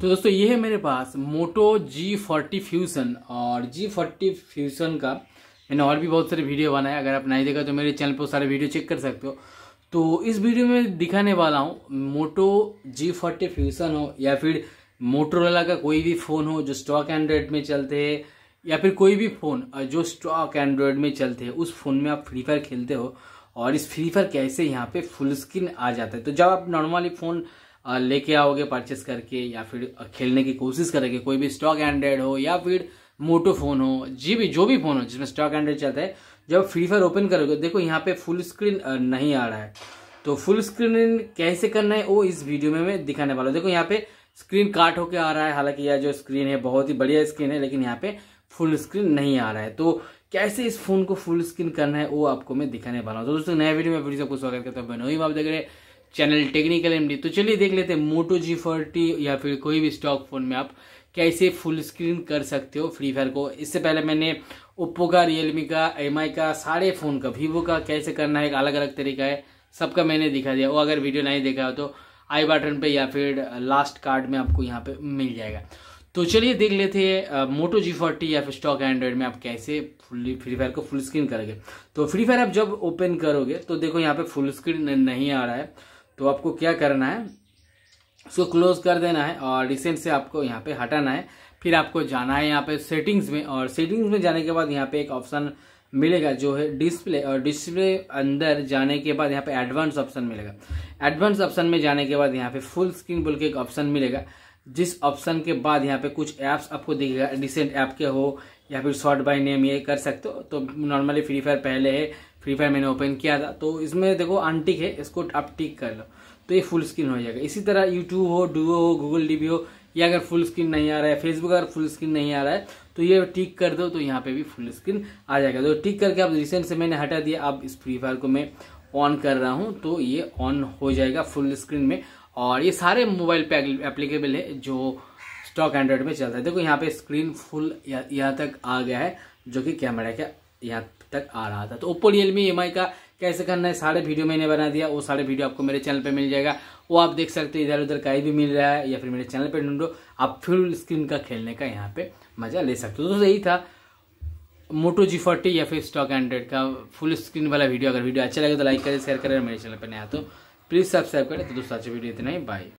तो दोस्तों ये है मेरे पास मोटो जी फोर्टी फ्यूज़न और जी फोर्टी फ्यूज़न का मैंने और भी बहुत सारे वीडियो बनाए अगर आप नहीं देखा तो मेरे चैनल पर सारे वीडियो चेक कर सकते हो तो इस वीडियो में दिखाने वाला हूँ मोटो जी फोर्टी फ्यूज़न हो या फिर मोटोरोला का कोई भी फ़ोन हो जो स्टॉक एंड्रॉयड में चलते हैं या फिर कोई भी फ़ोन जो स्टॉक एंड्रॉयड में चलते हैं उस फ़ोन में आप फ्री फायर खेलते हो और इस फ्री फायर कैसे यहाँ पे फुल स्क्रीन आ जाता है तो जब आप नॉर्मली फ़ोन लेके आओगे परचेस करके या फिर खेलने की कोशिश करेंगे कोई भी स्टॉक एंड्रेड हो या फिर मोटो फोन हो जी भी जो भी फोन हो जिसमें स्टॉक एंड्रेड चलता है जब फ्री फायर ओपन करोगे देखो यहाँ पे फुल स्क्रीन नहीं आ रहा है तो फुल स्क्रीन कैसे करना है वो इस वीडियो में मैं दिखाने वाला हूँ देखो यहाँ पे स्क्रीन काट होके आ रहा है हालांकि यह जो स्क्रीन है बहुत ही बढ़िया स्क्रीन है लेकिन यहाँ पे फुल स्क्रीन नहीं आ रहा है तो कैसे इस फोन को फुल स्क्रीन करना है वो आपको मैं दिखाने वाला हूँ तो दोस्तों नया वीडियो में वीडियो सबको स्वागत करता हूँ मैं नोई बाब देख रहे चैनल टेक्निकल एमडी तो चलिए देख लेते हैं मोटो जी फोर्टी या फिर कोई भी स्टॉक फोन में आप कैसे फुल स्क्रीन कर सकते हो फ्री फायर को इससे पहले मैंने ओप्पो का रियलमी का एम का सारे फ़ोन का वीवो का कैसे करना है एक अलग अलग तरीका है सबका मैंने दिखा दिया वो अगर वीडियो नहीं देखा हो तो आई बटन पे या फिर लास्ट कार्ड में आपको यहाँ पे मिल जाएगा तो चलिए देख लेते हैं मोटो जी फोर्टी या फिर स्टॉक एंड्रॉइड में आप कैसे फुल फ्री फायर को फुल स्क्रीन करोगे तो फ्री फायर आप जब ओपन करोगे तो देखो यहाँ पे फुल स्क्रीन नहीं आ रहा है तो आपको क्या करना है उसको क्लोज कर देना है और रिसेंट से आपको यहाँ पे हटाना है फिर आपको जाना है यहाँ पे सेटिंग्स में और सेटिंग्स में जाने के बाद यहाँ पे एक ऑप्शन मिलेगा जो है डिस्प्ले और डिस्प्ले अंदर जाने के बाद यहाँ पे एडवांस ऑप्शन मिलेगा एडवांस ऑप्शन में जाने के बाद यहाँ पे फुल स्क्रीन बोल के एक ऑप्शन मिलेगा जिस ऑप्शन के बाद यहाँ पे कुछ ऐप्स आपको दिखेगा डिसेंट ऐप के हो या फिर शॉर्ट बाय नेम ये कर सकते हो तो नॉर्मली फ्री फायर पहले है फ्री फायर मैंने ओपन किया था तो इसमें देखो अनटिक है इसको आप टिक कर लो तो ये फुल स्क्रीन हो जाएगा इसी तरह यूट्यूब हो डुओ हो गूगल डी हो या अगर फुल स्क्रीन नहीं आ रहा है फेसबुक अगर फुल स्क्रीन नहीं आ रहा है तो ये टिक कर दो तो यहाँ पे भी फुल स्क्रीन आ जाएगा तो टिक करके अब रिसेंट से मैंने हटा दिया अब इस फ्री फायर को मैं ऑन कर रहा हूँ तो ये ऑन हो जाएगा फुल स्क्रीन में और ये सारे मोबाइल पे एप्लीकेबल है जो स्टॉक एंड्रॉयड में चलता है देखो यहाँ पे स्क्रीन फुल यहाँ तक आ गया है जो कि कैमरा के यहाँ तक आ रहा था तो ओप्पो रियलमी एम का कैसे करना है सारे वीडियो मैंने बना दिया वो सारे वीडियो आपको मेरे चैनल पे मिल जाएगा वो आप देख सकते हो इधर उधर कहीं भी मिल रहा है या फिर मेरे चैनल पे ढूंढो आप फुल स्क्रीन का खेलने का यहाँ पे मजा ले सकते हो तो यही था मोटो जी फोर्टी या फिर स्टॉक एंड्रेड का फुल स्क्रीन वाला वीडियो अगर वीडियो अच्छा लगे तो लाइक करें शेयर करें मेरे चैनल पर नया तो प्लीज़ सब्सक्राइब करें तो दोस्तों अच्छी वीडियो इतना ही बाय